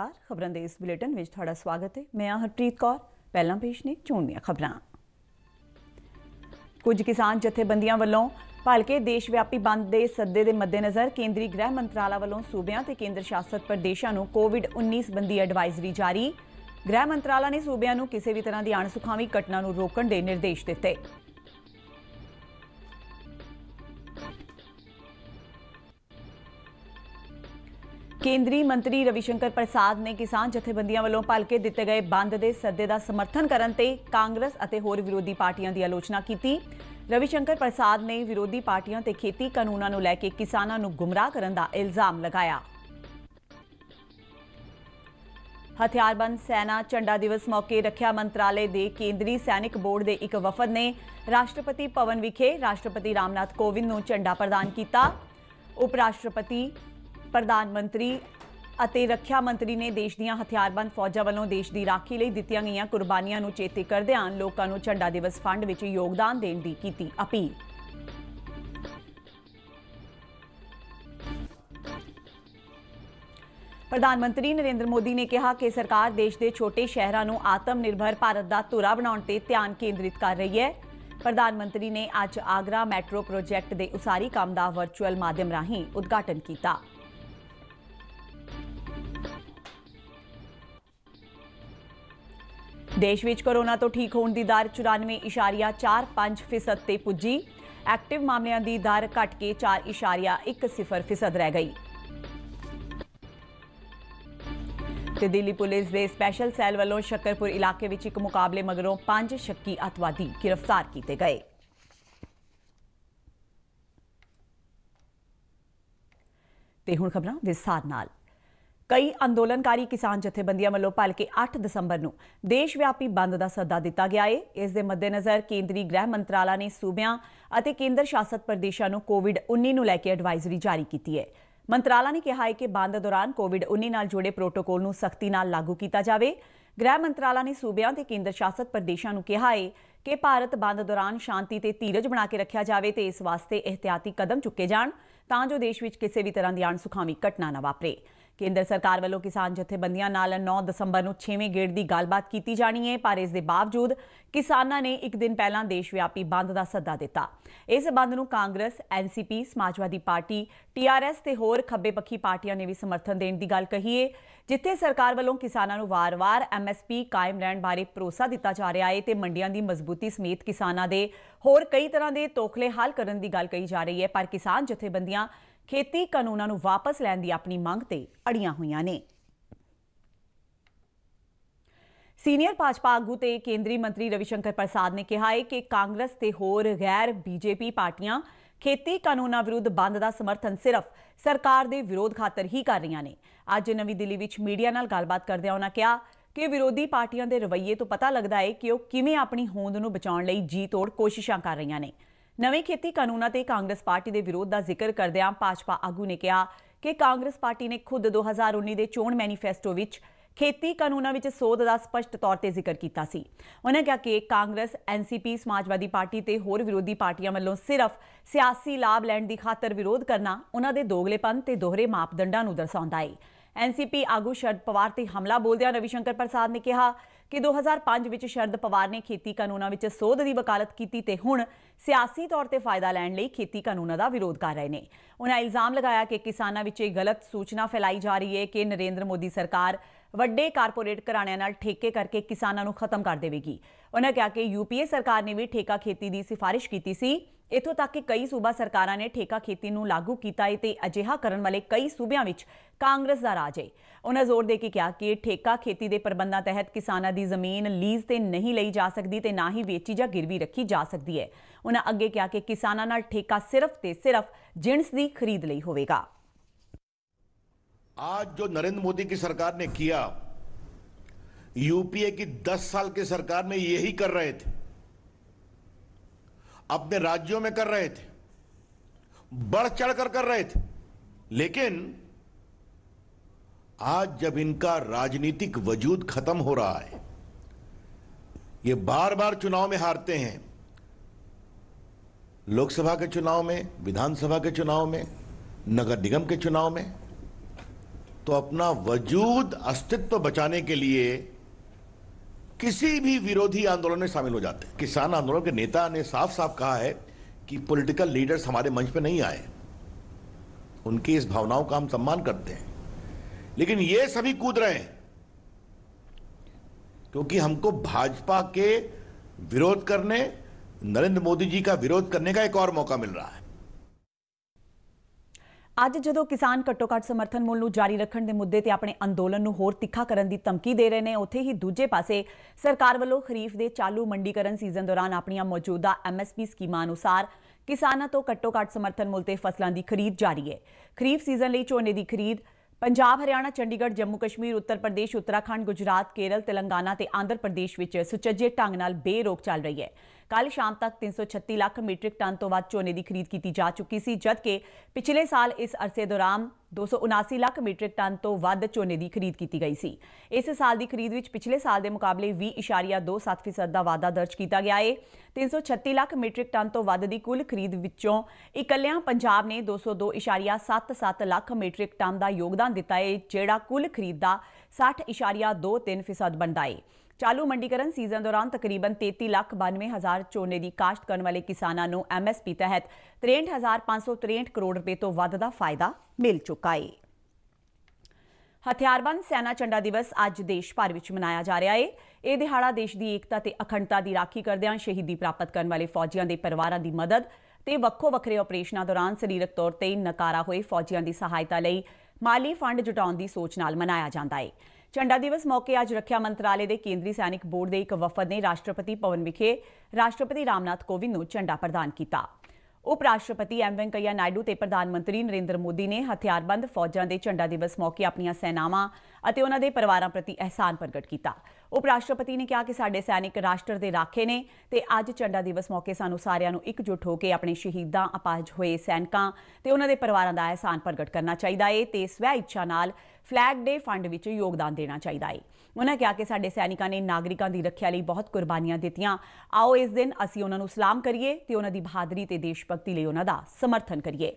ਨਮਸਕਾਰ ਖਬਰਾਂ ਦੇ ਇਸ ਬੁਲੇਟਿਨ ਵਿੱਚ ਤੁਹਾਡਾ ਸਵਾਗਤ ਹੈ ਮੈਂ ਹਾਂ ਹਰਪ੍ਰੀਤ ਕੌਰ ਪਹਿਲਾਂ ਪੇਸ਼ ਨੇ ਚੋਣ ਦੀਆਂ ਖਬਰਾਂ ਕੁਝ ਕਿਸਾਨ ਜਥੇਬੰਦੀਆਂ ਵੱਲੋਂ ਭਾਲਕੇ ਦੇਸ਼ ਵਿਆਪੀ ਬੰਦ ਦੇ ਸੱਦੇ ਦੇ ਮੱਦੇਨਜ਼ਰ ਕੇਂਦਰੀ ਗ੍ਰਹਿ ਮੰਤਰਾਲਾ ਵੱਲੋਂ ਸੂਬਿਆਂ ਤੇ ਕੇਂਦਰ ਸ਼ਾਸਤ ਪ੍ਰਦੇਸ਼ਾਂ ਨੂੰ ਕੋਵਿਡ-19 ਸੰਬੰਧੀ ਐਡਵਾਈਜ਼ਰੀ ਜਾਰੀ ਗ੍ਰਹਿ ਮੰਤਰਾਲਾ ਨੇ ਸੂਬਿਆਂ ਨੂੰ ਕਿਸੇ ਵੀ ਤਰ੍ਹਾਂ ਦੀ ਅਣਸੁਖਾਵੀ ਘਟਨਾ ਨੂੰ ਰੋਕਣ ਦੇ ਨਿਰਦੇਸ਼ ਦਿੱਤੇ ਕੇਂਦਰੀ ਮੰਤਰੀ ਰਵੀਸ਼ੰਕਰ ਪ੍ਰਸਾਦ ਨੇ ਕਿਸਾਨ ਜਥੇਬੰਦੀਆਂ ਵੱਲੋਂ ਭਲਕੇ ਦਿੱਤੇ ਗਏ ਬੰਦ ਦੇ ਸੱਦੇ ਦਾ ਸਮਰਥਨ ਕਰਨ ਤੇ ਕਾਂਗਰਸ ਅਤੇ ਹੋਰ ਵਿਰੋਧੀ ਪਾਰਟੀਆਂ ਦੀ ਆਲੋਚਨਾ ਕੀਤੀ ਰਵੀਸ਼ੰਕਰ ਪ੍ਰਸਾਦ ਨੇ ਵਿਰੋਧੀ ਪਾਰਟੀਆਂ ਤੇ ਖੇਤੀ ਕਾਨੂੰਨਾਂ ਨੂੰ ਲੈ ਕੇ ਕਿਸਾਨਾਂ ਨੂੰ ਗੁੰਮਰਾਹ ਕਰਨ ਦਾ ਇਲਜ਼ਾਮ ਲਗਾਇਆ ਹਥਿਆਰਬੰਦ ਸੈਨਾ ਝੰਡਾ ਦਿਵਸ ਮੌਕੇ ਰੱਖਿਆ ਮੰਤਰਾਲੇ ਦੇ ਕੇਂਦਰੀ ਸੈਨਿਕ ਬੋਰਡ ਦੇ ਇੱਕ ਵਫਦ ਨੇ ਰਾਸ਼ਟਰਪਤੀ ਭਵਨ ਵਿਖੇ ਰਾਸ਼ਟਰਪਤੀ ਰਾਮਨਾਥ ਕੋਵਿੰਦ ਨੂੰ ਝੰਡਾ ਪ੍ਰਦਾਨ ਕੀਤਾ ਉਪ ਰਾਸ਼ਟਰਪਤੀ ਪ੍ਰਧਾਨ ਮੰਤਰੀ ਅਤੇ ਰੱਖਿਆ ਮੰਤਰੀ ਨੇ ਦੇਸ਼ ਦੀਆਂ ਹਥਿਆਰਬੰਦ ਫੌਜਾਂ ਵੱਲੋਂ ਦੇਸ਼ ਦੀ ਰਾਖੀ ਲਈ ਦਿੱਤੀਆਂ ਗਈਆਂ ਕੁਰਬਾਨੀਆਂ ਨੂੰ ਚੇਤੇ ਕਰਦਿਆਂ ਲੋਕਾਂ ਨੂੰ ਝੰਡਾ ਦਿਵਸ ਫੰਡ ਵਿੱਚ ਯੋਗਦਾਨ ਦੇਣ ਦੀ ਕੀਤੀ ਅਪੀਲ ਪ੍ਰਧਾਨ ਮੰਤਰੀ ਨਰਿੰਦਰ ਮੋਦੀ ਨੇ ਕਿਹਾ ਕਿ ਸਰਕਾਰ ਦੇਸ਼ ਦੇ ਛੋਟੇ ਸ਼ਹਿਰਾਂ ਨੂੰ ਆਤਮ ਨਿਰਭਰ ਭਾਰਤ ਦਾ ਧੁਰਾ ਬਣਾਉਣ ਤੇ ਧਿਆਨ ਕੇਂਦਰਿਤ ਕਰ ਰਹੀ ਹੈ ਪ੍ਰਧਾਨ ਮੰਤਰੀ ਨੇ ਅੱਜ ਆਗਰਾ ਮੈਟਰੋ ਪ੍ਰੋਜੈਕਟ ਦੇ ਉਸਾਰੀ ਕੰਮ ਦਾ ਵਰਚੁਅਲ ਮਾਧਿਅਮ ਰਾਹੀਂ ਉਦਘਾਟਨ ਕੀਤਾ ਦੇਸ਼ ਵਿੱਚ ਕੋਰੋਨਾ ਤੋਂ ਠੀਕ ਹੋਣ ਦੀ ਦਰ 94.45% ਤੇ ਪੁੱਜੀ ਐਕਟਿਵ ਮਾਮਲਿਆਂ ਦੀ ਦਰ ਘਟ ਕੇ 4.10% ਰਹਿ ਗਈ ਤੇ ਦਿੱਲੀ ਪੁਲਿਸ ਦੇ ਸਪੈਸ਼ਲ ਸੈੱਲ ਵੱਲੋਂ ਸ਼ੱਕਰਪੁਰ ਇਲਾਕੇ ਵਿੱਚ ਇੱਕ ਮੁਕਾਬਲੇ ਮਗਰੋਂ ਪੰਜ ਸ਼ੱਕੀ ਅਤਵਾਦੀ ਗ੍ਰਿਫਤਾਰ ਕੀਤੇ ਗਏ ਤੇ ਹੁਣ ਖਬਰਾਂ ਵਿਸਥਾਰ ਨਾਲ ਕਈ ਅੰਦੋਲਨਕਾਰੀ ਕਿਸਾਨ ਜਥੇਬੰਦੀਆਂ ਵੱਲੋਂ ਭਲਕੇ 8 ਦਸੰਬਰ ਨੂੰ ਦੇਸ਼ ਵਿਆਪੀ ਬੰਦ ਦਾ ਸੱਦਾ ਦਿੱਤਾ ਗਿਆ ਹੈ ਇਸ ਦੇ ਮੱਦੇਨਜ਼ਰ ਕੇਂਦਰੀ ਗ੍ਰਹਿ ਮੰਤਰਾਲਾ ਨੇ ਸੂਬਿਆਂ ਅਤੇ ਕੇਂਦਰ ਸ਼ਾਸਤ ਪ੍ਰਦੇਸ਼ਾਂ ਨੂੰ ਕੋਵਿਡ-19 ਨੂੰ ਲੈ ਕੇ ਐਡਵਾਈਜ਼ਰੀ ਜਾਰੀ ਕੀਤੀ ਹੈ ਮੰਤਰਾਲਾ ਨੇ ਕਿਹਾ ਹੈ ਕਿ ਬੰਦ ਦੌਰਾਨ ਕੋਵਿਡ-19 ਨਾਲ ਜੁੜੇ ਪ੍ਰੋਟੋਕੋਲ ਨੂੰ ਸਖਤੀ ਨਾਲ ਲਾਗੂ ਕੀਤਾ ਜਾਵੇ ਗ੍ਰਹਿ ਮੰਤਰਾਲਾ ਨੇ ਸੂਬਿਆਂ ਤੇ ਕੇਂਦਰ ਸ਼ਾਸਤ ਪ੍ਰਦੇਸ਼ਾਂ ਨੂੰ ਕਿਹਾ ਹੈ ਕਿ ਭਾਰਤ ਬੰਦ ਦੌਰਾਨ ਸ਼ਾਂਤੀ ਤੇ ਧੀਰਜ ਬਣਾ ਕੇ ਰੱਖਿਆ ਜਾਵੇ ਤੇ ਇਸ ਵਾਸਤੇ ਇhtiyati ਕਦਮ ਚੁੱਕੇ ਜਾਣ ਤਾਂ ਜੋ ਦੇਸ਼ ਵਿੱਚ ਕਿਸੇ ਵੀ ਤਰ੍ਹਾਂ ਦੀ ਅਣਸੁਖਾਵੀ ਘਟਨਾ ਨਾ ਵਾਪਰੇ ਕੇਂਦਰ ਸਰਕਾਰ ਵੱਲੋਂ ਕਿਸਾਨ ਜਥੇਬੰਦੀਆਂ ਨਾਲ 9 ਦਸੰਬਰ ਨੂੰ 6ਵੇਂ ਗੇੜ ਦੀ ਗੱਲਬਾਤ ਕੀਤੀ ਜਾਣੀ ਹੈ ਪਰ ਇਸ ਦੇ ਬਾਵਜੂਦ ਕਿਸਾਨਾਂ ਨੇ ਇੱਕ ਦਿਨ ਪਹਿਲਾਂ ਦੇਸ਼ ਵਿਆਪੀ ਬੰਦ ਦਾ ਸੱਦਾ ਦਿੱਤਾ ਇਸ ਬੰਦ ਨੂੰ Congress NCP Samajwadi party TRS ਤੇ ਹੋਰ ਖੱਬੇ ਪੱਖੀ ਪਾਰਟੀਆਂ ਨੇ ਵੀ ਸਮਰਥਨ ਦੇਣ ਦੀ ਗੱਲ ਕਹੀ ਹੈ ਜਿੱਥੇ ਸਰਕਾਰ ਵੱਲੋਂ ਕਿਸਾਨਾਂ ਨੂੰ ਵਾਰ-ਵਾਰ ਐਮਐਸਪੀ ਕਾਇਮ ਰਹਿਣ ਬਾਰੇ ਭਰੋਸਾ ਦਿੱਤਾ ਜਾ ਰਿਹਾ ਹੈ ਤੇ ਮੰਡੀਆਂ ਦੀ ਮਜ਼ਬੂਤੀ ਸਮੇਤ ਕਿਸਾਨਾਂ ਦੇ ਹੋਰ ਕਈ ਤਰ੍ਹਾਂ ਦੇ ਤੋਖਲੇ ਹੱਲ ਕਰਨ ਦੀ ਗੱਲ ਕਹੀ ਜਾ ਰਹੀ ਹੈ ਪਰ ਕਿਸਾਨ ਜਥੇਬੰਦੀਆਂ ਖੇਤੀ ਕਾਨੂੰਨਾਂ ਨੂੰ ਵਾਪਸ ਲੈਣ ਦੀ ਆਪਣੀ ਮੰਗ ਤੇ ਅੜੀਆਂ ਹੋਈਆਂ ਨੇ ਸੀਨੀਅਰ ਭਾਜਪਾ ਆਗੂ ਤੇ ਕੇਂਦਰੀ ਮੰਤਰੀ ਰਵਿਸ਼ੰਕਰ ਪ੍ਰਸਾਦ ਨੇ ਕਿਹਾ ਹੈ ਕਿ ਕਾਂਗਰਸ ਤੇ ਹੋਰ ਗੈਰ ਬੀਜੇਪੀ ਪਾਰਟੀਆਂ ਖੇਤੀ ਕਾਨੂੰਨਾਂ ਵਿਰੁੱਧ ਬੰਦ ਦਾ ਸਮਰਥਨ ਸਿਰਫ ਸਰਕਾਰ ਦੇ ਵਿਰੋਧ ਖਾਤਰ ਹੀ ਕਰ ਰਹੀਆਂ ਨੇ ਅੱਜ ਨਵੀਂ ਦਿੱਲੀ ਵਿੱਚ ਮੀਡੀਆ ਨਾਲ ਗੱਲਬਾਤ ਕਰਦਿਆਂ ਉਹਨਾਂ ਕਿਹਾ ਕਿ ਵਿਰੋਧੀ ਪਾਰਟੀਆਂ ਦੇ ਰਵੱਈਏ ਤੋਂ ਪਤਾ ਲੱਗਦਾ ਹੈ ਕਿ ਉਹ ਕਿਵੇਂ ਆਪਣੀ ਹੋਂਦ ਨੂੰ ਬਚਾਉਣ ਲਈ ਜੀ ਤੋੜ ਕੋਸ਼ਿਸ਼ਾਂ ਕਰ ਰਹੀਆਂ ਨੇ ਨਵੇਂ ਖੇਤੀ ਕਾਨੂੰਨਾਂ ਤੇ ਕਾਂਗਰਸ ਪਾਰਟੀ ਦੇ ਵਿਰੋਧ ਦਾ ਜ਼ਿਕਰ ਕਰਦਿਆਂ ਭਾਜਪਾ ਆਗੂ ਨੇ ਕਿਹਾ ਕਿ ਕਾਂਗਰਸ ਪਾਰਟੀ ਨੇ ਖੁਦ 2019 ਦੇ ਚੋਣ ਮੈਨੀਫੈਸਟੋ ਵਿੱਚ ਖੇਤੀ ਕਾਨੂੰਨਾਂ ਵਿੱਚ ਸੋਧ ਦਾ ਸਪਸ਼ਟ ਤੌਰ ਤੇ ਜ਼ਿਕਰ ਕੀਤਾ ਸੀ ਉਹਨਾਂ ਕਿਹਾ ਕਿ ਕਾਂਗਰਸ ਐਨਸੀਪੀ ਸਮਾਜਵਾਦੀ ਪਾਰਟੀ ਤੇ ਹੋਰ ਵਿਰੋਧੀ ਪਾਰਟੀਆਂ ਵੱਲੋਂ ਸਿਰਫ ਸਿਆਸੀ ਲਾਭ ਲੈਣ ਦੀ ਖਾਤਰ ਵਿਰੋਧ ਕਰਨਾ ਉਹਨਾਂ ਦੇ ਦੋਗਲੇਪਨ ਤੇ ਦੋਹਰੇ ਮਾਪਦੰਡਾਂ ਨੂੰ ਦਰਸਾਉਂਦਾ ਹੈ ਐਨਸੀਪੀ ਆਗੂ ਸ਼ਰਦ ਪਵਾਰ ਤੇ ਹਮਲਾ ਬੋਲਦਿਆਂ ਸ਼ੰਕਰ ਪ੍ਰਸਾਦ ਨੇ ਕਿਹਾ ਕਿ 2005 ਵਿੱਚ ਸ਼ਰਦ ਪਵਾਰ ਨੇ ਖੇਤੀ ਕਾਨੂੰਨਾਂ ਵਿੱਚ ਸੋਧ ਦੀ ਵਕਾਲਤ ਕੀਤੀ ਤੇ ਹੁਣ ਸਿਆਸੀ ਤੌਰ ਤੇ ਫਾਇਦਾ ਲੈਣ ਲਈ ਖੇਤੀ ਕਾਨੂੰਨਾਂ ਦਾ ਵਿਰੋਧ ਕਰ ਰਹੇ ਨੇ ਉਹਨਾਂ ਇਲਜ਼ਾਮ ਲਗਾਇਆ ਕਿ ਕਿਸਾਨਾਂ ਵਿੱਚ ਇਹ ਗਲਤ ਸੂਚਨਾ ਫੈਲਾਈ ਜਾ ਰਹੀ ਹੈ ਕਿ ਨਰਿੰਦਰ ਮੋਦੀ ਸਰਕਾਰ ਵੱਡੇ ਕਾਰਪੋਰੇਟ ਘਰਾਣਿਆਂ ਨਾਲ ਠੇਕੇ ਕਰਕੇ ਕਿਸਾਨਾਂ ਨੂੰ ਖਤਮ ਕਰ ਦੇਵੇਗੀ ਉਹਨਾਂ ਕਿਹਾ ਕਿ ਯੂਪੀਏ ਸਰਕਾਰ ਨੇ ਵੀ ਠੇਕਾ ਖੇਤੀ ਦੀ ਸਿਫਾਰਿਸ਼ ਕੀਤੀ ਸੀ ਇਥੋਂ ਤੱਕ ਕਿ ਕਈ ਸੂਬਾ ਸਰਕਾਰਾਂ ਨੇ ਠੇਕਾ ਖੇਤੀ ਨੂੰ ਲਾਗੂ ਕੀਤਾ ਹੈ ਤੇ ਅਜਿਹਾ ਕਰਨ ਵਾਲੇ ਕਈ ਸੂਬਿਆਂ ਵਿੱਚ ਕਾਂਗਰਸ ਦਾ ਰਾਜ ਹੈ ਉਹਨਾਂ ਜ਼ੋਰ ਦੇ ਕੇ ਕਿਹਾ ਕਿ ਠੇਕਾ ਖੇਤੀ ਦੇ ਪ੍ਰਬੰਧਾਂ ਤਹਿਤ ਕਿਸਾਨਾਂ ਦੀ ਜ਼ਮੀਨ ਲੀਜ਼ ਤੇ ਨਹੀਂ ਲਈ ਜਾ ਸਕਦੀ ਤੇ ਨਾ ਹੀ ਵੇਚੀ ਜਾਂ ਗਿਰਵੀ ਰੱਖੀ ਜਾ ਸਕਦੀ ਹੈ ਉਹਨਾਂ ਅੱਗੇ ਕਿਹਾ ਕਿ ਕਿਸਾਨਾਂ ਨਾਲ ਠੇਕਾ ਸਿਰਫ ਤੇ ਸਿਰਫ ਜਿੰਸ ਦੀ ਖਰੀਦ ਲਈ ਹੋਵੇਗਾ ਅੱਜ ਜੋ ਨਰਿੰਦਰ ਮੋਦੀ ਦੀ ਸਰਕਾਰ ਨੇ ਕੀਤਾ ਯੂਪੀਏ ਦੀ 10 ਸਾਲ ਦੀ ਸਰਕਾਰ ਨੇ ਇਹੀ ਕਰ ਰਹੇ थे अपने राज्यों में कर रहे थे बढ़ चढ़कर कर रहे थे लेकिन आज जब इनका राजनीतिक वजूद खत्म हो रहा है ये बार बार चुनाव में हारते हैं लोकसभा के चुनाव में विधानसभा के चुनाव में नगर निगम के चुनाव में तो अपना वजूद अस्तित्व बचाने के लिए किसी भी विरोधी आंदोलन में शामिल हो जाते हैं किसान आंदोलन के नेता ने साफ साफ कहा है कि पॉलिटिकल लीडर्स हमारे मंच पर नहीं आए उनकी इस भावनाओं का हम सम्मान करते हैं लेकिन ये सभी कूद रहे हैं क्योंकि हमको भाजपा के विरोध करने नरेंद्र मोदी जी का विरोध करने का एक और मौका मिल रहा है ਅੱਜ ਜਦੋਂ ਕਿਸਾਨ ਘੱਟੋ ਘੱਟ ਸਮਰਥਨ ਮੁੱਲ ਨੂੰ ਜਾਰੀ ਰੱਖਣ ਦੇ ਮੁੱਦੇ ਤੇ ਆਪਣੇ ਅੰਦੋਲਨ ਨੂੰ ਹੋਰ ਤਿੱਖਾ ਕਰਨ ਦੀ ਧਮਕੀ ਦੇ ਰਹੇ ਨੇ ਉੱਥੇ ਹੀ ਦੂਜੇ ਪਾਸੇ ਸਰਕਾਰ ਵੱਲੋਂ ਖਰੀਫ ਦੇ ਚਾਲੂ ਮੰਡੀਕਰਨ ਸੀਜ਼ਨ ਦੌਰਾਨ ਆਪਣੀਆਂ ਮੌਜੂਦਾ ਐਮਐਸਪੀ ਸਕੀਮਾਂ ਅਨੁਸਾਰ ਕਿਸਾਨਾਂ ਤੋਂ ਘੱਟੋ ਘੱਟ ਸਮਰਥਨ ਮੁੱਲ ਤੇ ਫਸਲਾਂ ਦੀ ਖਰੀਦ ਜਾਰੀ ਹੈ ਖਰੀਫ ਸੀਜ਼ਨ ਲਈ ਝੋਨੇ ਦੀ ਖਰੀਦ ਪੰਜਾਬ ਹਰਿਆਣਾ ਚੰਡੀਗੜ੍ਹ ਜੰਮੂ ਕਸ਼ਮੀਰ ਉੱਤਰ ਪ੍ਰਦੇਸ਼ ਉੱਤਰਾਖੰਡ ਗੁਜਰਾਤ ਕੇਰਲ ਤੇਲੰਗਾਨਾ ਤੇ ਆਂਧਰ ਪ੍ਰਦੇਸ਼ ਵਿੱਚ ਸੁਚੱਜੇ ਢੰਗ ਨਾਲ ਬੇਰੋਕ ਚੱਲ ਰਹੀ ਹੈ ਕੱਲ ਸ਼ਾਮ ਤੱਕ 336 ਲੱਖ ਮੀਟ੍ਰਿਕ ਟਨ ਤੋਂ ਵੱਧ ਝੋਨੇ ਦੀ ਖਰੀਦ ਕੀਤੀ ਜਾ ਚੁੱਕੀ ਸੀ ਜਦ ਕਿ ਪਿਛਲੇ ਸਾਲ ਇਸ ਅਰਸੇ ਦੌਰਾਨ 279 ਲੱਖ ਮੀਟ੍ਰਿਕ ਟਨ ਤੋਂ ਵੱਧ ਝੋਨੇ ਦੀ ਖਰੀਦ ਕੀਤੀ ਗਈ ਸੀ ਇਸ ਸਾਲ ਦੀ ਖਰੀਦ ਵਿੱਚ ਪਿਛਲੇ ਸਾਲ ਦੇ ਮੁਕਾਬਲੇ 20.27% ਦਾ ਵਾਧਾ ਦਰਜ ਕੀਤਾ ਗਿਆ ਹੈ 336 ਲੱਖ ਮੀਟ੍ਰਿਕ ਟਨ ਤੋਂ ਵੱਧ ਦੀ ਕੁੱਲ ਖਰੀਦ ਵਿੱਚੋਂ ਇਕੱਲਿਆਂ ਪੰਜਾਬ ਨੇ 202.77 ਲੱਖ ਮੀਟ੍ਰਿਕ ਟਨ ਦਾ ਯੋਗਦਾਨ ਦਿੱਤਾ ਹੈ ਜਿਹੜਾ ਕੁੱਲ ਖਰੀਦ ਦਾ 60.23% ਬਣਦਾ ਹੈ ਚਾਲੂ ਮੰਡੀਕਰਨ ਸੀਜ਼ਨ ਦੌਰਾਨ ਤਕਰੀਬਨ 33 ਲੱਖ 92 ਹਜ਼ਾਰ ਝੋਨੇ ਦੀ ਕਾਸ਼ਤ ਕਰਨ ਵਾਲੇ ਕਿਸਾਨਾਂ ਨੂੰ ਐਮਐਸਪੀ ਤਹਿਤ 63563 ਕਰੋੜ ਰੁਪਏ ਤੋਂ ਵੱਧ ਦਾ ਫਾਇਦਾ ਮਿਲ ਚੁੱਕਾ ਹੈ। ਹਥਿਆਰਬੰਦ ਸੈਨਾ ਚੰਡਾ ਦਿਵਸ ਅੱਜ ਦੇਸ਼ ਭਰ ਵਿੱਚ ਮਨਾਇਆ ਜਾ ਰਿਹਾ ਹੈ ਇਹ ਦਿਹਾੜਾ ਦੇਸ਼ ਦੀ ਏਕਤਾ ਤੇ ਅਖੰਡਤਾ ਦੀ ਰਾਖੀ ਕਰਦਿਆਂ ਸ਼ਹੀਦੀ ਪ੍ਰਾਪਤ ਕਰਨ ਵਾਲੇ ਫੌਜੀਆਂ ਦੇ ਪਰਿਵਾਰਾਂ ਦੀ ਮਦਦ ਤੇ ਵੱਖੋ ਵੱਖਰੇ ਆਪਰੇਸ਼ਨਾਂ ਦੌਰਾਨ ਸਰੀਰਕ ਤੌਰ ਤੇ ਨਕਾਰਾ ਹੋਏ ਫੌਜੀਆਂ ਦੀ ਸਹਾਇਤਾ ਲਈ ਮਾਲੀ ਫੰਡ ਜੁਟਾਉਣ ਦੀ ਸੋਚ ਨਾਲ ਮਨਾਇਆ ਜਾਂਦਾ ਹੈ ਝੰਡਾ ਦਿਵਸ ਮੌਕੇ ਅੱਜ ਰੱਖਿਆ ਮੰਤਰਾਲੇ ਦੇ ਕੇਂਦਰੀ ਸੈਨਿਕ ਬੋਰਡ ਦੇ ਇੱਕ ਵਫਦ ਨੇ ਰਾਸ਼ਟਰਪਤੀ ਭਵਨ ਵਿਖੇ ਰਾਸ਼ਟਰਪਤੀ ਰਾਮਨਾਥ ਕੋਵਿੰਦ ਨੂੰ ਝੰਡਾ ਪ੍ਰਦਾਨ ਕੀਤਾ ਉਪ ਰਾਸ਼ਟਰਪਤੀ ਐਮ ਵੈਂਕਈਆ ਨਾਇਡੂ ਤੇ ਪ੍ਰਧਾਨ ਮੰਤਰੀ ਨਰਿੰਦਰ ਮੋਦੀ ਨੇ ਹਥਿਆਰਬੰਦ ਫੌਜਾਂ ਦੇ ਝੰਡਾ ਦਿਵਸ ਮੌਕੇ ਆਪਣੀਆਂ ਸੈਨਾਵਾਂ ਅਤੇ ਉਹਨਾਂ ਦੇ ਪਰਿਵਾਰਾਂ ਪ੍ਰਤੀ ਅਹਿਸਾਨ ਪ੍ਰਗਟ ਕੀਤਾ ਉਪ ਰਾਸ਼ਟਰਪਤੀ ਨੇ ਕਿਹਾ ਕਿ ਸਾਡੇ ਸੈਨਿਕ ਰਾਸ਼ਟਰ ਦੇ ਰਾਖੇ ਨੇ ਤੇ ਅੱਜ ਝੰਡਾ ਦਿਵਸ ਮੌਕੇ ਸਾਨੂੰ ਸਾਰਿਆਂ ਨੂੰ ਇਕਜੁੱਟ ਹੋ ਕੇ ਆਪਣੇ ਸ਼ਹੀਦਾਂ ਅਪਾਹਜ ਹੋਏ ਸੈਨਿਕਾਂ ਤੇ ਉਹਨਾਂ ਦੇ ਪਰਿਵਾਰਾਂ ਦਾ ਅਹਿਸਾਨ ਪ੍ਰਗਟ ਕਰਨਾ ਚਾਹੀਦਾ ਏ ਤੇ ਸਵੈ ਇੱਛਾ ਨਾਲ ਫਲੈਗ ਡੇ ਫੰਡ ਵਿੱਚ ਯੋਗਦਾਨ ਦੇਣਾ ਚਾਹੀਦਾ ਏ ਉਹਨਾਂ ਕਿਹਾ ਕਿ ਸਾਡੇ ਸੈਨਿਕਾਂ ਨੇ ਨਾਗਰਿਕਾਂ ਦੀ ਰੱਖਿਆ ਲਈ ਬਹੁਤ ਕੁਰਬਾਨੀਆਂ ਦਿੱਤੀਆਂ ਆਓ ਇਸ ਦਿਨ ਅਸੀਂ ਉਹਨਾਂ ਨੂੰ ਸਲਾਮ ਕਰੀਏ ਤੇ ਉਹਨਾਂ ਦੀ ਬਹਾਦਰੀ ਤੇ ਦੇਸ਼ ਭਗਤੀ ਲਈ ਉਹਨਾਂ ਦਾ ਸਮਰਥਨ ਕਰੀਏ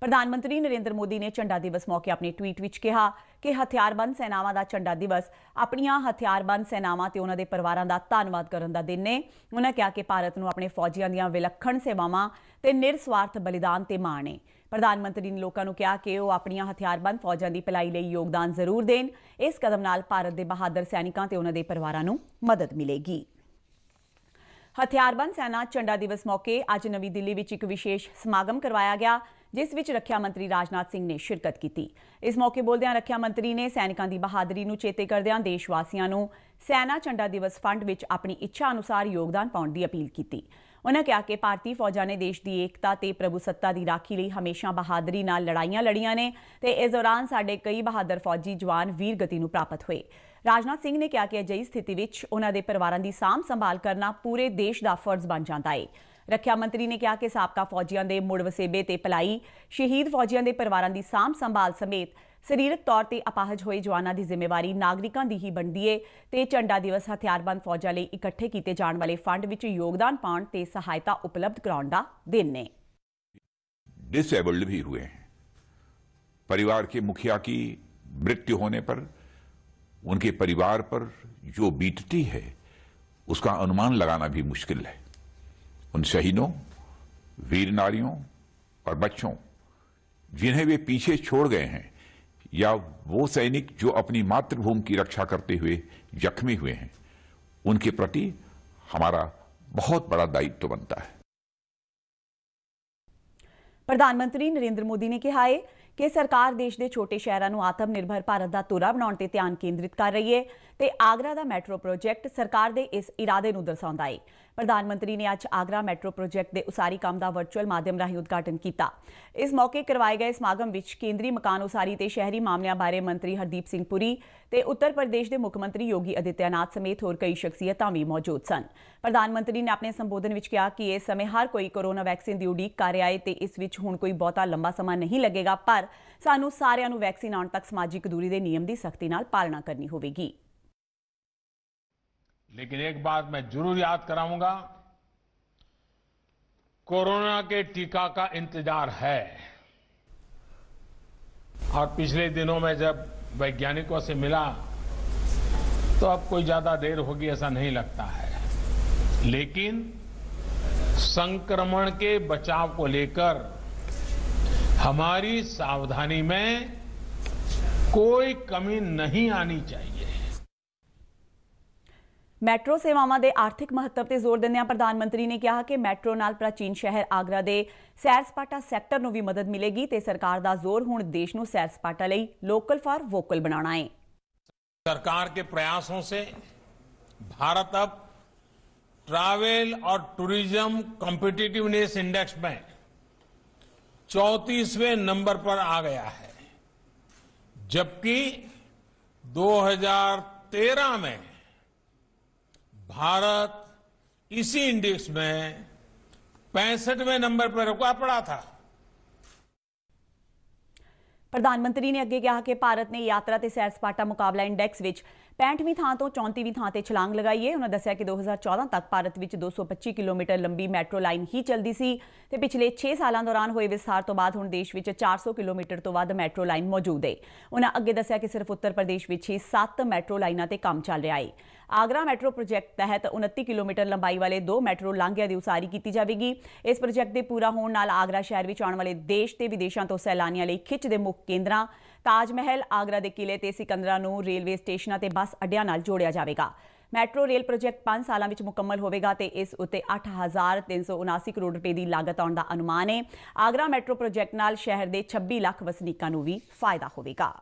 ਪ੍ਰਧਾਨ ਮੰਤਰੀ ਨਰਿੰਦਰ ਮੋਦੀ ਨੇ ਝੰਡਾ ਦਿਵਸ ਮੌਕੇ ਆਪਣੇ ਟਵੀਟ ਵਿੱਚ ਕਿਹਾ ਕਿ ਹਥਿਆਰਬੰਦ ਸੈਨਾਵਾਂ ਦਾ ਝੰਡਾ ਦਿਵਸ ਆਪਣੀਆਂ ਹਥਿਆਰਬੰਦ ਸੈਨਾਵਾਂ ਤੇ ਉਹਨਾਂ ਦੇ ਪਰਿਵਾਰਾਂ ਦਾ ਧੰਨਵਾਦ ਕਰਨ ਦਾ ਦਿਨ ਨੇ ਉਹਨਾਂ ਕਿਹਾ ਕਿ ਭਾਰਤ ਨੂੰ ਆਪਣੇ ਫੌਜੀਆਂ ਦੀਆਂ ਵਿਲੱਖਣ ਸੇਵਾਵਾਂ ਤੇ ਨਿਰਸਵਾਰਥ ਬਲੀਦਾਨ ਤੇ ਮਾਣ ਹੈ ਪ੍ਰਧਾਨ ਮੰਤਰੀ ਨੇ ਲੋਕਾਂ ਨੂੰ ਕਿਹਾ ਕਿ ਉਹ ਆਪਣੀਆਂ ਹਥਿਆਰਬੰਦ ਫੌਜਾਂ ਦੀ ਭਲਾਈ ਲਈ ਯੋਗਦਾਨ ਜ਼ਰੂਰ ਦੇਣ ਇਸ ਕਦਮ ਨਾਲ ਭਾਰਤ ਦੇ ਬਹਾਦਰ ਸੈਨਿਕਾਂ ਤੇ ਉਹਨਾਂ ਦੇ ਪਰਿਵਾਰਾਂ ਨੂੰ ਮਦਦ ਮਿਲੇਗੀ ਹਥਿਆਰਬੰਦ ਸੈਨਾ ਝੰਡਾ ਦਿਵਸ ਮੌਕੇ ਅੱਜ ਨਵੀਂ ਦਿੱਲੀ ਵਿੱਚ ਇੱਕ ਵਿਸ਼ੇਸ਼ ਸਮਾਗਮ ਕਰਵਾਇਆ ਗਿਆ ਜਿਸ ਵਿੱਚ ਰੱਖਿਆ ਮੰਤਰੀ ਰਾਜਨਾਥ ਸਿੰਘ ਨੇ ਸ਼ਿਰਕਤ ਕੀਤੀ ਇਸ ਮੌਕੇ ਬੋਲਦਿਆਂ ਰੱਖਿਆ ਮੰਤਰੀ ਨੇ ਸੈਨਿਕਾਂ ਦੀ ਬਹਾਦਰੀ ਨੂੰ ਚੇਤੇ ਕਰਦਿਆਂ ਦੇਸ਼ ਵਾਸੀਆਂ ਨੂੰ ਸੈਨਾ ਝੰਡਾ ਦਿਵਸ ਫੰਡ ਵਿੱਚ ਆਪਣੀ ਇੱਛਾ ਅਨੁਸਾਰ ਯੋਗਦਾਨ ਪਾਉਣ ਦੀ ਅਪੀਲ ਕੀਤੀ ਉਨ੍ਹਾਂ ਕਿਹਾ ਕਿ ਭਾਰਤੀ ਫੌਜਾਂ ਨੇ ਦੇਸ਼ ਦੀ ਏਕਤਾ ਤੇ ਪ੍ਰਭੂਸੱਤਾ ਦੀ ਰਾਖੀ ਲਈ ਹਮੇਸ਼ਾ ਬਹਾਦਰੀ ਨਾਲ ਲੜਾਈਆਂ ਲੜੀਆਂ ਨੇ ਤੇ ਇਸ ਦੌਰਾਨ ਸਾਡੇ ਕਈ ਬਹਾਦਰ ਫੌਜੀ ਜਵਾਨ ਵੀਰ ਗਤੀ ਨੂੰ ਪ੍ਰਾਪਤ ਹੋਏ ਰਾਜਨਾਥ ਸਿੰਘ ਨੇ ਕਿਹਾ ਕਿ ਅਜਿਹੀ ਸਥਿਤੀ ਵਿੱਚ ਉਹਨਾਂ ਦੇ ਪਰਿਵਾਰਾਂ ਦੀ ਸਾਂਭ ਸੰਭਾਲ ਕਰਨਾ ਪੂਰੇ ਦੇਸ਼ ਦਾ ਫਰਜ਼ ਬਣ ਜਾਂਦਾ ਹੈ ਰੱਖਿਆ ਮੰਤਰੀ ਨੇ ਕਿਹਾ ਕਿ ਸਾਬਕਾ ਫੌਜੀਆਂ ਦੇ ਮੁੜ ਵਸੇਬੇ ਤੇ ਭਲਾਈ ਸ਼ਹੀਦ ਫੌਜੀਆਂ ਦੇ ਪਰਿਵਾਰਾਂ ਦੀ ਸਾਂਭ ਸੰਭਾਲ ਸਮੇਤ ਸਰੀਰਕ ਤੌਰ ਤੇ ਅਪਾਹਜ ਹੋਏ ਜਵਾਨਾਂ ਦੀ ਜ਼ਿੰਮੇਵਾਰੀ ਨਾਗਰਿਕਾਂ ਦੀ ਹੀ ਬਣਦੀ ਏ ਤੇ ਝੰਡਾ ਦਿਵਸ ਹਥਿਆਰਬੰਦ ਫੌਜਾਂ ਲਈ ਇਕੱਠੇ ਕੀਤੇ ਜਾਣ ਵਾਲੇ ਫੰਡ ਵਿੱਚ ਯੋਗਦਾਨ ਪਾਉਣ ਤੇ ਸਹਾਇਤਾ ਉਪਲਬਧ ਕਰਾਉਣ ਦਾ ਦਿਨ ਨੇ डिसेबल्ड भी हुए हैं परिवार के मुखिया की मृत्यु होने पर उनके परिवार पर जो बीतती है उसका अनुमान लगाना भी मुश्किल उन शहीदों वीर नारियों और बच्चों जिन्हें वे पीछे छोड़ गए हैं या वो सैनिक जो अपनी मातृभूमि की रक्षा करते हुए जख्मी हुए हैं उनके प्रति हमारा बहुत बड़ा दायित्व तो बनता है प्रधानमंत्री नरेंद्र मोदी ने कहा है कि सरकार देश के छोटे शहर आत्म निर्भर भारत का तुरा बनाने पर ध्यान केंद्रित कर रही है आगरा का मैट्रो प्रोजेक्ट सरकार के इस इरादे दर्शाता है ਪ੍ਰਧਾਨ ਮੰਤਰੀ ਨੇ ਅੱਜ ਆਗਰਾ ਮੈਟਰੋ ਪ੍ਰੋਜੈਕਟ ਦੇ ਉਸਾਰੀ ਕੰਮ ਦਾ ਵਰਚੁਅਲ ਮਾਧਿਅਮ ਰਾਹੀਂ ਉਦਘਾਟਨ ਕੀਤਾ ਇਸ ਮੌਕੇ ਕਰਵਾਏ ਗਏ ਸਮਾਗਮ ਵਿੱਚ ਕੇਂਦਰੀ ਮਕਾਨ ਉਸਾਰੀ ਤੇ ਸ਼ਹਿਰੀ ਮਾਮਲਿਆਂ ਬਾਰੇ ਮੰਤਰੀ ਹਰਦੀਪ ਸਿੰਘ ਪੁਰੀ ਤੇ ਉੱਤਰ ਪ੍ਰਦੇਸ਼ ਦੇ ਮੁੱਖ ਮੰਤਰੀ ਯੋਗੀ ਅਦਿੱਤਿਆਨਾਥ ਸਮੇਤ ਹੋਰ ਕਈ ਸ਼ਖਸੀਅਤਾਂ ਵੀ ਮੌਜੂਦ ਸਨ ਪ੍ਰਧਾਨ ਮੰਤਰੀ ਨੇ ਆਪਣੇ ਸੰਬੋਧਨ ਵਿੱਚ ਕਿਹਾ ਕਿ ਇਸ ਸਮੇਂ ਹਰ ਕੋਈ ਕੋਰੋਨਾ ਵੈਕਸੀਨ ਦੀ ਉਡੀਕ ਕਰ ਰਿਹਾ ਹੈ ਤੇ ਇਸ ਵਿੱਚ ਹੁਣ ਕੋਈ ਬਹੁਤਾ ਲੰਬਾ ਸਮਾਂ ਨਹੀਂ ਲੱਗੇਗਾ ਪਰ ਸਾਨੂੰ ਸਾਰਿਆਂ ਨੂੰ ਵੈਕਸੀਨ ਆਉਣ ਤੱਕ ਸਮਾਜਿਕ ਦੂਰੀ ਦੇ ਨਿਯਮ ਦੀ ਸਖਤੀ ਨਾਲ ਪਾਲਣਾ ਕਰਨੀ ਹੋਵੇਗੀ लेकिन एक बात मैं जरूर याद कराऊंगा कोरोना के टीका का इंतजार है और पिछले दिनों में जब वैज्ञानिकों से मिला तो अब कोई ज्यादा देर होगी ऐसा नहीं लगता है लेकिन संक्रमण के बचाव को लेकर हमारी सावधानी में कोई कमी नहीं आनी चाहिए मैट्रो सेवावान के आर्थिक महत्व से जोर दिद्या प्रधानमंत्री ने कहा कि मैट्रो न प्राचीन शहर आगरा के सैर सपाटा सैक्टर भी मदद मिलेगी तो सरकार का जोर हूँ देश में सैर सपाटा लोकल फॉर वोकल बनाना है सरकार के प्रयासों से भारत अब ट्रैवल और टूरिज्म कॉम्पिटिटिवनेस इंडेक्स में चौतीसवें नंबर पर आ गया है जबकि 2013 में भारत इसी इंडेक्स में पैंसठवें नंबर पर रुका पड़ा था प्रधानमंत्री ने अगे कहा कि भारत ने यात्रा से सैर सपाटा मुकाबला इंडेक्स 65ਵੀਂ ਥਾਂ ਤੋਂ 34ਵੀਂ ਥਾਂ ਤੇ ਛਲਾਂਗ ਲਗਾਈ ਹੈ ਉਹਨਾਂ ਦੱਸਿਆ ਕਿ 2014 ਤੱਕ ਭਾਰਤ ਵਿੱਚ 225 ਕਿਲੋਮੀਟਰ ਲੰਬੀ ਮੈਟਰੋ ਲਾਈਨ ਹੀ ਚੱਲਦੀ ਸੀ ਤੇ ਪਿਛਲੇ 6 ਸਾਲਾਂ ਦੌਰਾਨ ਹੋਏ ਵਿਸਥਾਰ ਤੋਂ ਬਾਅਦ ਹੁਣ ਦੇਸ਼ ਵਿੱਚ 400 ਕਿਲੋਮੀਟਰ ਤੋਂ ਵੱਧ ਮੈਟਰੋ ਲਾਈਨ ਮੌਜੂਦ ਹੈ ਉਹਨਾਂ ਅੱਗੇ ਦੱਸਿਆ ਕਿ ਸਿਰਫ ਉੱਤਰ ਪ੍ਰਦੇਸ਼ ਵਿੱਚ ਹੀ 7 ਮੈਟਰੋ ਲਾਈਨਾਂ ਤੇ ਕੰਮ ਚੱਲ ਰਿਹਾ ਹੈ ਆਗਰਾ ਮੈਟਰੋ ਪ੍ਰੋਜੈਕਟ ਤਹਿਤ 29 ਕਿਲੋਮੀਟਰ ਲੰਬਾਈ ਵਾਲੇ ਦੋ ਮੈਟਰੋ ਲਾਂਘਿਆਂ ਦੀ ਉਸਾਰੀ ਕੀਤੀ ਜਾਵੇਗੀ ਇਸ ਪ੍ਰੋਜੈਕਟ ਦੇ ਪੂਰਾ ਹੋਣ ਨਾਲ ਆਗਰਾ ਸ਼ਹਿਰ ਵਿੱਚ ਆਉਣ ਵਾਲੇ ਦੇਸ਼ ਤੇ ਵਿਦੇਸ਼ਾਂ ਤੋਂ ਸੈਲਾਨੀਆਂ ਲਈ ਖਿੱਚ ਦੇ ਮੁੱਖ ਕੇਂਦਰਾਂ ਤਾਜ ਮਹਿਲ ਆਗਰਾ ਦੇ ਕਿਲੇ ਤੇ ਸਿਕੰਦਰਾ ਨੂੰ ਰੇਲਵੇ ਸਟੇਸ਼ਨਾਂ ਤੇ ਬੱਸ ਅੱਡਿਆਂ ਨਾਲ ਜੋੜਿਆ ਜਾਵੇਗਾ ਮੈਟਰੋ ਰੇਲ ਪ੍ਰੋਜੈਕਟ 5 ਸਾਲਾਂ ਵਿੱਚ ਮੁਕੰਮਲ ਹੋਵੇਗਾ ਤੇ ਇਸ ਉੱਤੇ 8379 ਕਰੋੜ ਰੁਪਏ ਦੀ ਲਾਗਤ ਆਉਣ ਦਾ ਅਨੁਮਾਨ ਹੈ ਆਗਰਾ ਮੈਟਰੋ ਪ੍ਰੋਜੈਕਟ ਨਾਲ ਸ਼ਹਿਰ ਦੇ 26 ਲੱਖ ਵਸਨੀਕਾਂ ਨੂੰ ਵੀ ਫਾਇਦਾ ਹੋਵੇਗਾ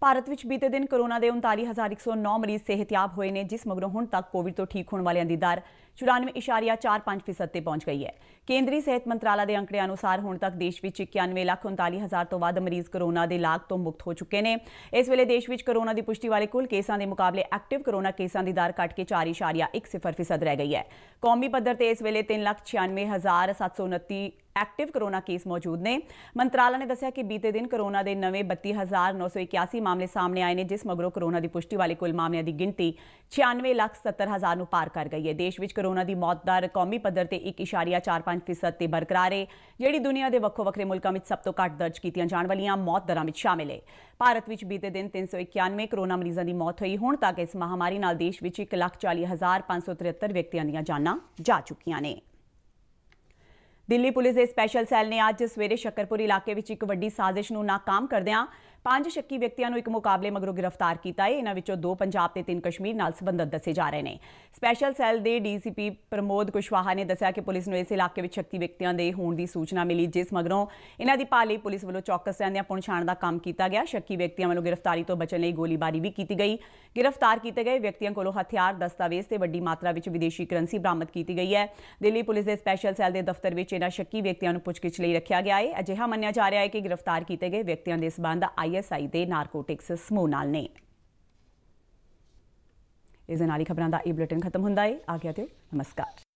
ਭਾਰਤ ਵਿੱਚ ਬੀਤੇ ਦਿਨ ਕੋਰੋਨਾ ਦੇ 39109 ਮਰੀਜ਼ ਸਿਹਤਯਾਬ ਹੋਏ ਨੇ ਜਿਸ ਮਗਰੋਂ ਹੁਣ ਤੱਕ ਕੋਵਿਡ ਤੋਂ ਠੀਕ ਹੋਣ ਵਾਲਿਆਂ ਦੀ ਦਰ 94.45% ਤੇ ਪਹੁੰਚ ਗਈ ਹੈ ਕੇਂਦਰੀ ਸਿਹਤ ਮੰਤਰਾਲਾ ਦੇ ਅੰਕੜਿਆਂ ਅਨੁਸਾਰ ਹੁਣ ਤੱਕ ਦੇਸ਼ ਵਿੱਚ 91,39,000 ਤੋਂ ਵੱਧ ਮਰੀਜ਼ ਕੋਰੋਨਾ ਦੇ ਲਾਗ ਤੋਂ ਮੁਕਤ ਹੋ ਚੁੱਕੇ ਨੇ ਇਸ ਵੇਲੇ ਦੇਸ਼ ਵਿੱਚ ਕੋਰੋਨਾ ਦੀ ਪੁਸ਼ਟੀ ਵਾਲੇ ਕੁੱਲ ਕੇਸਾਂ ਦੇ ਮੁਕਾਬਲੇ ਐਕਟਿਵ ਕੋਰੋਨਾ ਕੇਸਾਂ ਦੀ ਦਰ ਘਟ ਕੇ 4.10% ਰਹਿ ਗਈ ਹੈ ਕੌਮੀ ਪੱਧਰ ਤੇ ਇਸ ਵੇਲੇ 3,96,729 ਐਕਟਿਵ ਕਰੋਨਾ ਕੇਸ ਮੌਜੂਦ ਨੇ ਮੰਤਰਾਲਾ ਨੇ ਦੱਸਿਆ ਕਿ ਬੀਤੇ ਦਿਨ ਕਰੋਨਾ ਦੇ ਨਵੇਂ 32981 ਮਾਮਲੇ ਸਾਹਮਣੇ ਆਏ ਨੇ ਜਿਸ ਮਗਰੋਂ ਕਰੋਨਾ ਦੀ ਪੁਸ਼ਟੀ ਵਾਲੇ ਕੁੱਲ ਮਾਮਲਿਆਂ ਦੀ ਗਿਣਤੀ 96,70,000 ਨੂੰ ਪਾਰ ਕਰ ਗਈ ਹੈ ਦੇਸ਼ ਵਿੱਚ ਕਰੋਨਾ ਦੀ ਮੌਤ ਦਰ ਕੌਮੀ ਪੱਧਰ ਤੇ 1.45% ਤੇ ਬਰਕਰਾਰ ਹੈ ਜਿਹੜੀ ਦੁਨੀਆ ਦੇ ਵੱਖੋ ਵੱਖਰੇ ਮੁਲਕਾਂ ਵਿੱਚ ਸਭ ਤੋਂ ਘੱਟ ਦਰਜ ਕੀਤੀਆਂ ਜਾਣ ਵਾਲੀਆਂ ਮੌਤ ਦਰਾਂ ਵਿੱਚ ਸ਼ਾਮਿਲ ਹੈ ਭਾਰਤ ਵਿੱਚ ਬੀਤੇ ਦਿਨ 391 ਕਰੋਨਾ ਮਰੀਜ਼ਾਂ ਦੀ ਮੌਤ ਹੋਈ ਹੁਣ ਤੱਕ ਇਸ ਮਹਾਮਾਰੀ ਨਾਲ ਦੇਸ਼ ਵਿੱਚ 140573 ਵਿਅਕਤੀਆਂ ਦੀਆਂ ਜਾਨਾਂ ਜਾ ਚੁੱਕੀਆਂ ਨੇ ਦਿੱਲੀ ਪੁਲਿਸ ਦੇ ਸਪੈਸ਼ਲ ਸੈੱਲ ਨੇ ਅੱਜ ਸਵੇਰੇ ਸ਼ਕਰਪੁਰ ਇਲਾਕੇ ਵਿੱਚ ਇੱਕ ਵੱਡੀ ਸਾਜ਼ਿਸ਼ ਨੂੰ ਨਾਕਾਮ ਕਰਦਿਆਂ ਪੰਜ ਸ਼ੱਕੀ ਵਿਅਕਤੀਆਂ ਨੂੰ ਇੱਕ ਮੁਕਾਬਲੇ ਮਗਰੋਂ ਗ੍ਰਿਫਤਾਰ ਕੀਤਾ ਹੈ ਇਹਨਾਂ ਵਿੱਚੋਂ ਦੋ ਪੰਜਾਬ ਤੇ ਤਿੰਨ ਕਸ਼ਮੀਰ ਨਾਲ ਸੰਬੰਧਤ ਦੱਸੇ ਜਾ ਰਹੇ ਨੇ ਸਪੈਸ਼ਲ ਸੈੱਲ ਦੇ ਡੀਸੀਪੀ ਪ੍ਰਮੋਦ ਕੁਸ਼ਵਾਹਾ ਨੇ ਦੱਸਿਆ ਕਿ ਪੁਲਿਸ ਨੂੰ ਇਸ ਇਲਾਕੇ ਵਿੱਚ ਸ਼ੱਕੀ ਵਿਅਕਤੀਆਂ ਦੇ ਹੋਣ ਦੀ ਸੂਚਨਾ ਮਿਲੀ ਜਿਸ ਮਗਰੋਂ ਇਹਨਾਂ ਦੀ ਭਾਲ ਲਈ ਪੁਲਿਸ ਵੱਲੋਂ ਚੌਕਸ ਰਹਿੰਦਿਆਂ ਪਹੁੰਚਾਣ ਦਾ ਕੰਮ ਕੀਤਾ ਗਿਆ ਸ਼ੱਕੀ ਵਿਅਕਤੀਆਂ ਵੱਲੋਂ ਗ੍ਰਿਫਤਾਰੀ ਤੋਂ ਬਚਣ ਲਈ ਗੋਲੀਬਾਰੀ ਵੀ ਕੀਤੀ ਗਈ ਗ੍ਰਿਫਤਾਰ ਕੀਤੇ ਗਏ ਵਿਅਕਤੀਆਂ ਕੋਲੋਂ ਹਥਿਆਰ ਦਸਤਾਵੇਜ਼ ਤੇ ਵੱਡੀ ਮਾਤਰਾ ਵਿੱਚ ਵਿਦੇਸ਼ੀ ਕਰੰਸੀ ਬਰਾਮਦ ਕੀਤੀ ਗਈ ਹੈ ਦਿੱਲੀ ਪੁਲਿਸ ਦੇ ਸਪੈਸ਼ਲ ਸੈੱਲ ਦੇ ਦਫ਼ਤਰ ਵਿੱਚ ਇਹਨਾਂ ਸ਼ੱਕੀ ਵਿਅਕਤੀਆਂ ਨੂੰ ਪੁੱਛਗਿੱਛ ਲਈ ਰੱਖਿਆ ਗਿਆ ਹੈ ਅਜਿਹਾ ਮੰਨਿਆ ਜਾ ਰਿਹਾ ਹੈ ਕਿ ਗ੍ਰਿਫਤਾਰ ਕੀਤੇ ਗਏ ਵਿਅਕਤੀਆਂ ਦੇ ਸਬੰਧ ਆਈ ਆਈਐਸਆਈ ਦੇ ਨਾਰਕੋਟਿਕਸ ਸਮੂਹ ਨਾਲ ਨੇ ਇਸ ਨਾਲ ਹੀ ਖਬਰਾਂ ਦਾ ਇਹ ਬੁਲੇਟਿਨ ਖਤਮ ਹੁੰਦਾ ਹੈ ਆਗਿਆ ਤੇ ਨਮਸਕਾਰ